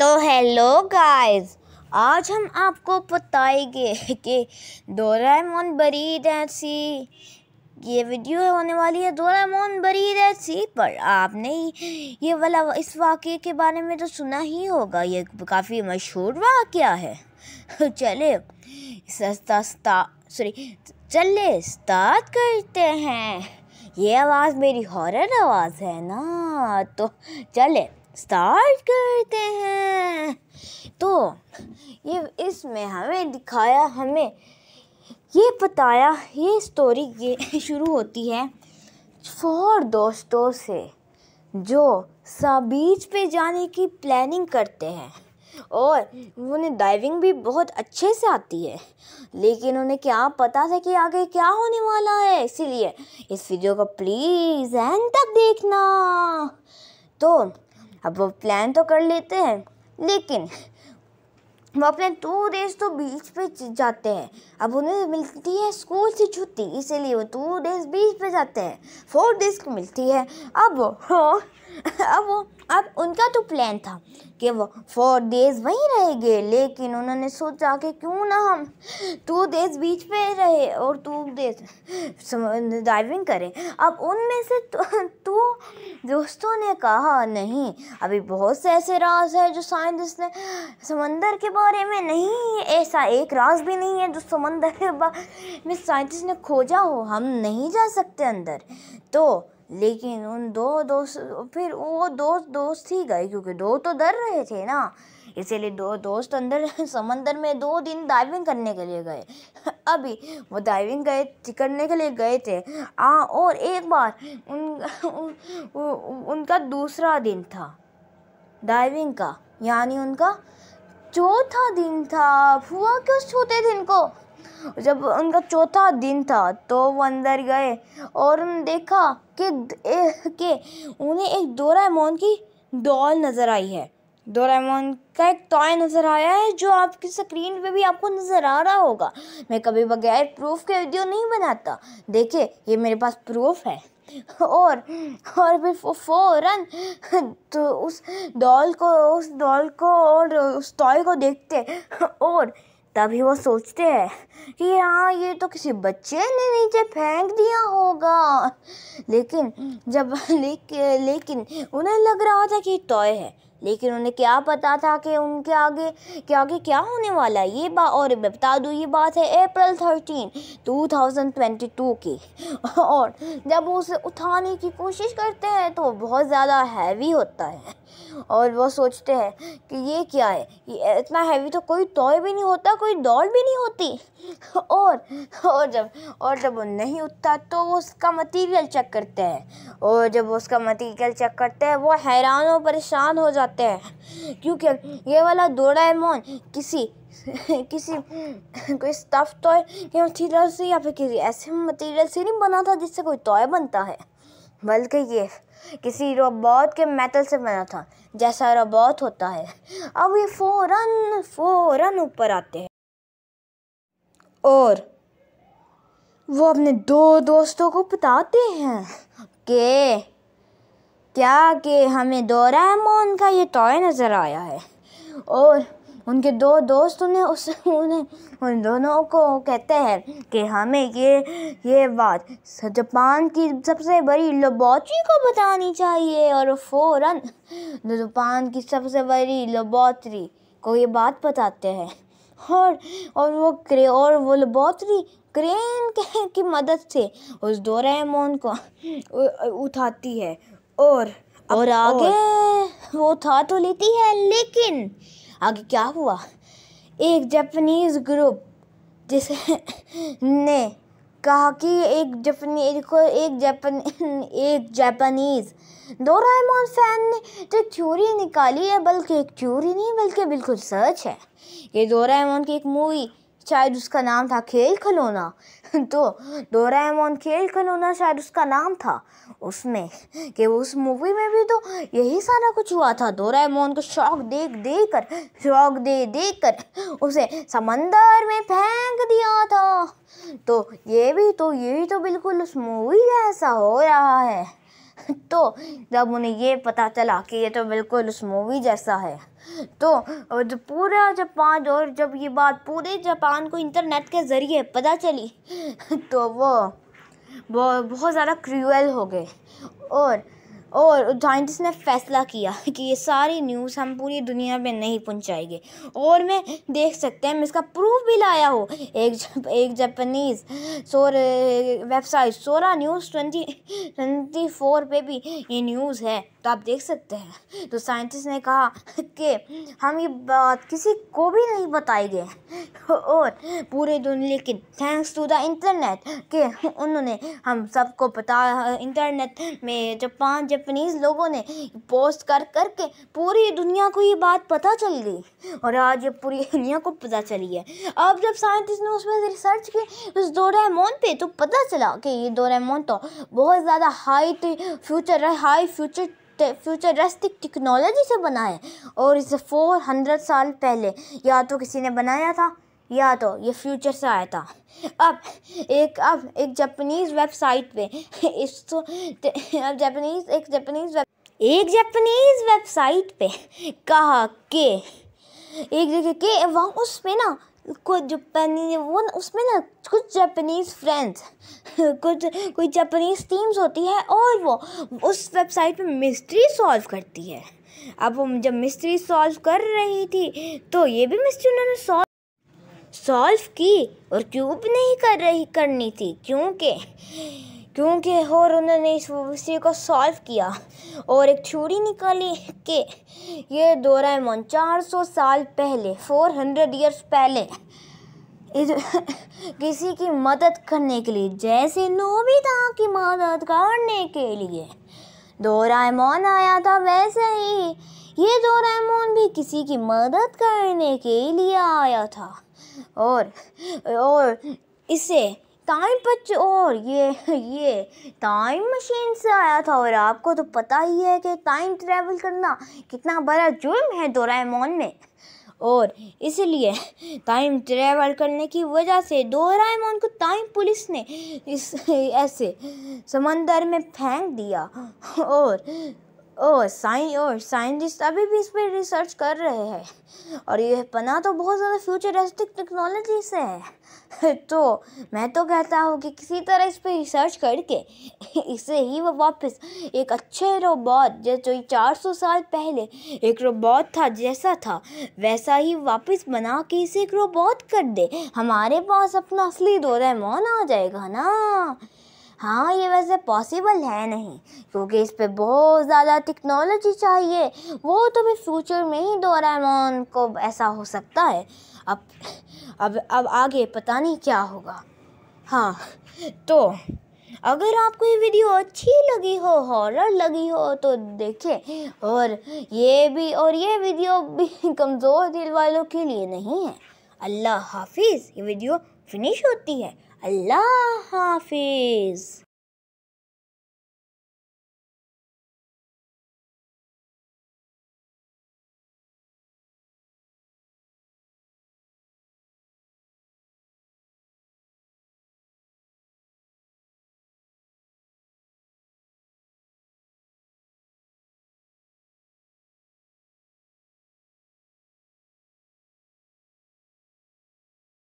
तो hello guys आज हम आपको बताएंगे कि डोरेमोन बरीद ऐसी ये वीडियो होने वाली है डोरेमोन बरीद ऐसी पर आपने ये वाला इस वाक्य के बारे में तो सुना ही होगा ये काफ़ी मशहूर वाक्य है चले सस्ता सॉरी चले स्टार्ट करते हैं ये आवाज़ मेरी हॉरर आवाज़ है ना तो चले स्टार्ट करते हैं तो ये इसमें हमें दिखाया हमें ये बताया ये स्टोरी ये शुरू होती है फोर दोस्तों से जो सा बीच पे जाने की प्लानिंग करते हैं और उन्हें डाइविंग भी बहुत अच्छे से आती है लेकिन उन्हें क्या पता था कि आगे क्या होने वाला है इसीलिए इस वीडियो को प्लीज़ एंड तक देखना तो अब वो प्लान तो कर लेते हैं लेकिन वो अपने दो डेज तो बीच पे जाते हैं अब उन्हें मिलती है स्कूल से छुट्टी इसीलिए वो दो डेज बीच पे जाते हैं फोर डेज को मिलती है अब वो हाँ, अब वो अब उनका तो प्लान था कि वो फोर डेज वहीं रहेंगे लेकिन उन्होंने सोचा कि क्यों ना हम टू डेज बीच पे रहे और टू डेज डाइविंग करें अब उनमें से तो, तो दोस्तों ने कहा नहीं अभी बहुत से ऐसे राज है जो साइंटिस्ट ने समंदर के बारे में नहीं ऐसा एक राज भी नहीं है जो समंदर के बारे में साइंटिस्ट ने खोजा हो हम नहीं जा सकते अंदर तो लेकिन उन दो दोस्त फिर वो दोस्त दोस्त ही गए क्योंकि दो तो डर रहे थे ना इसीलिए दो दोस्त अंदर समंदर में दो दिन डाइविंग करने के लिए गए अभी वो डाइविंग गए करने के लिए गए थे आ हाँ, और एक बार उन, उनका दूसरा दिन था डाइविंग का यानी उनका चौथा दिन था हुआ क्यों छोटे दिन को जब उनका चौथा दिन था तो वो अंदर गए और उन्होंने देखा कि के उन्हें एक डोराएमोन की डॉल नज़र आई है डोरेमोन का एक टॉय नज़र आया है जो आपकी स्क्रीन पे भी आपको नज़र आ रहा होगा मैं कभी बगैर प्रूफ के वीडियो नहीं बनाता देखिए ये मेरे पास प्रूफ है और और फिर फ़ौरन तो उस डॉल को उस डॉल को और उस टॉय को देखते और तभी वो सोचते हैं कि हाँ ये तो किसी बच्चे ने नीचे फेंक दिया होगा लेकिन जब लेके लेकिन उन्हें लग रहा था कि टॉय है लेकिन उन्हें क्या पता था कि उनके आगे के आगे क्या होने वाला है ये बात और मैं बता दूँ ये बात है April thirteen two thousand twenty two की और जब उसे उठाने की कोशिश करते हैं तो बहुत ज़्यादा हैवी होता है और वो सोचते हैं कि ये क्या है ये इतना हैवी तो कोई टॉय भी नहीं होता कोई डॉल भी नहीं होती और और जब और जब वो नहीं उठता तो वो उसका मटीरियल चेक करते हैं और जब वो उसका मटीरियल चेक करते हैं वो हैरान और परेशान हो जाते हैं क्योंकि ये वाला मोन किसी किसी कोई स्टफ टॉय या मटीरियल से या फिर किसी ऐसे मटीरियल से नहीं बना था जिससे कोई टॉय बनता है बल्कि ये किसी रोबोट के मेटल से बना था जैसा रोबोट होता है अब ये फौरन फौरन ऊपर आते हैं और वो अपने दो दोस्तों को बताते हैं कि क्या कि हमें दो का ये टॉय नज़र आया है और उनके दो दोस्त उन्हें उस उन्हें उन दोनों को कहते हैं कि हमें ये ये बात जापान की सबसे बड़ी लबौची को बतानी चाहिए और फ़ौर जापान की सबसे बड़ी लबौतरी को ये बात बताते हैं और और वो क्रे और वो लबौतरी क्रेन के की मदद से उस डोरेमोन को उठाती है और और आगे और, वो था तो लेती है लेकिन आगे क्या हुआ एक जापानीज ग्रुप जिस ने कहा कि एक जापानी को एक जापान एक जापानीज रायमोन फैन ने जो तो थ्योरी निकाली है बल्कि एक थ्योरी नहीं बल्कि बिल्कुल सच है ये रायमोन की एक मूवी शायद उसका नाम था खेल खलौना तो डोरेमोन खेल खलौना शायद उसका नाम था उसमें कि उस मूवी में भी तो यही सारा कुछ हुआ था डोरेमोन को शौक देख दे कर शौक दे दे कर उसे समंदर में फेंक दिया था तो ये भी तो यही तो बिल्कुल उस मूवी जैसा हो रहा है तो जब उन्हें ये पता चला कि ये तो बिल्कुल उस मूवी जैसा है तो पूरा जापान और जब ये बात पूरे जापान को इंटरनेट के ज़रिए पता चली तो वो वो बहुत ज़्यादा क्रूअल हो गए और और साइंटिस्ट ने फैसला किया कि ये सारी न्यूज़ हम पूरी दुनिया में नहीं पहुँचाएंगे और मैं देख सकते हैं मैं इसका प्रूफ भी लाया हो एक जप, एक Japanese Sora website Sora news twenty twenty four पर भी ये न्यूज़ है तो आप देख सकते हैं तो साइंटिस्ट ने कहा कि हम ये बात किसी को भी नहीं बताएंगे और पूरे दुनिया लेकिन थैंक्स टू द इंटरनेट के उन्होंने हम सबको बताया इंटरनेट में जापान जब जापानीज़ लोगों ने पोस्ट कर कर के पूरी दुनिया को ये बात पता चल गई और आज ये पूरी दुनिया को पता चली है अब जब साइंटिस्ट ने उसमें रिसर्च की उस डोरेमोन पे तो पता चला कि ये डोरेमोन तो बहुत ज़्यादा high future high future futuristic technology से बना है और इसे फोर हंड्रेड साल पहले या तो किसी ने बनाया था या तो ये फ्यूचर से आया था अब एक अब एक जापानीज़ वेबसाइट पे इस तो अब जापानीज़ एक जापानीज़ वेब एक जापानीज़ वेबसाइट पे कहा के एक जगह के वहाँ उस पर ना कुछ जापानी वो ना उसमें ना कुछ जापानीज़ फ्रेंड्स कुछ कोई जापानीज़ टीम्स होती है और वो उस वेबसाइट पे मिस्ट्री सॉल्व करती है अब वो जब मिस्ट्री सॉल्व कर रही थी तो ये भी मिस्ट्री उन्होंने सॉल्व सॉल्व की और क्यूब नहीं कर रही करनी थी क्योंकि क्योंकि और उन्होंने इस विषय को सॉल्व किया और एक छुरी निकाली कि ये चार सौ साल पहले फोर हंड्रेड ईयर्स पहले किसी की मदद करने के लिए जैसे नोबिता की मदद करने के लिए डोराएमोन आया था वैसे ही ये डोरेमोन भी किसी की मदद करने के लिए आया था और और इसे टाइम पच और ये ये टाइम मशीन से आया था और आपको तो पता ही है कि टाइम ट्रैवल करना कितना बड़ा जुर्म है डोरेमोन में और इसलिए टाइम ट्रैवल करने की वजह से डोरेमोन को टाइम पुलिस ने इस ऐसे समंदर में फेंक दिया और ओ साइं और साइंटिस्ट अभी भी इस पर रिसर्च कर रहे हैं और ये पना तो बहुत ज़्यादा फ्यूचरिस्टिक टेक्नोलॉजी से है तो मैं तो कहता हूँ कि किसी तरह इस पर रिसर्च करके इसे ही वो वापस एक अच्छे रोबोट जो चार सौ साल पहले एक रोबोट था जैसा था वैसा ही वापस बना के इसे एक रोबोट कर दे हमारे पास अपना असली दौरा मौन आ जाएगा ना हाँ ये वैसे पॉसिबल है नहीं क्योंकि इस पर बहुत ज़्यादा टेक्नोलॉजी चाहिए वो तो भी फ्यूचर में ही डोरेमोन को ऐसा हो सकता है अब अब अब आगे पता नहीं क्या होगा हाँ तो अगर आपको ये वीडियो अच्छी लगी हो हॉरर लगी हो तो देखें और ये भी और ये वीडियो भी कमज़ोर दिल वालों के लिए नहीं है अल्लाह हाफिज़ ये वीडियो फिनिश होती है Allah Hafiz.